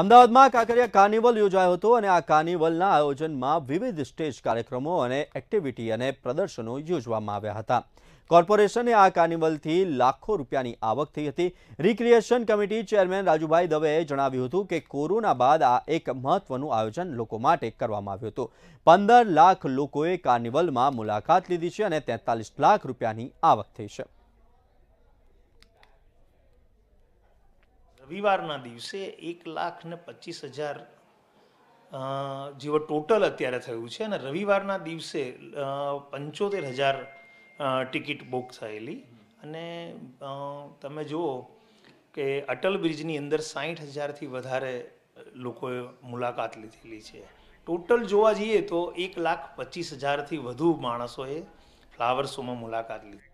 અમદાવાદમાં કાંકરિયા કાર્નિવલ યોજાયો હતો અને આ કાર્નિવલના આયોજનમાં વિવિધ સ્ટેજ કાર્યક્રમો અને એક્ટિવિટી અને પ્રદર્શનો યોજવામાં આવ્યા હતા કોર્પોરેશને આ કાર્નિવલથી લાખો રૂપિયાની આવક થઈ હતી રિક્રિએશન કમિટી ચેરમેન રાજુભાઈ દવેએ જણાવ્યું હતું કે કોરોના બાદ આ એક મહત્વનું આયોજન લોકો માટે કરવામાં આવ્યું હતું પંદર લાખ લોકોએ કાર્નિવલમાં મુલાકાત લીધી છે અને તેતાલીસ લાખ રૂપિયાની આવક થઈ છે રવિવારના દિવસે એક લાખ ને પચીસ હજાર જેવો ટોટલ અત્યારે થયું છે અને રવિવારના દિવસે પંચોતેર હજાર ટિકિટ બુક થયેલી અને તમે જુઓ કે અટલ બ્રિજની અંદર સાઠ હજારથી વધારે લોકોએ મુલાકાત લીધેલી છે ટોટલ જોવા જઈએ તો એક લાખ પચીસ હજારથી વધુ માણસોએ ફ્લાવર શોમાં મુલાકાત લીધી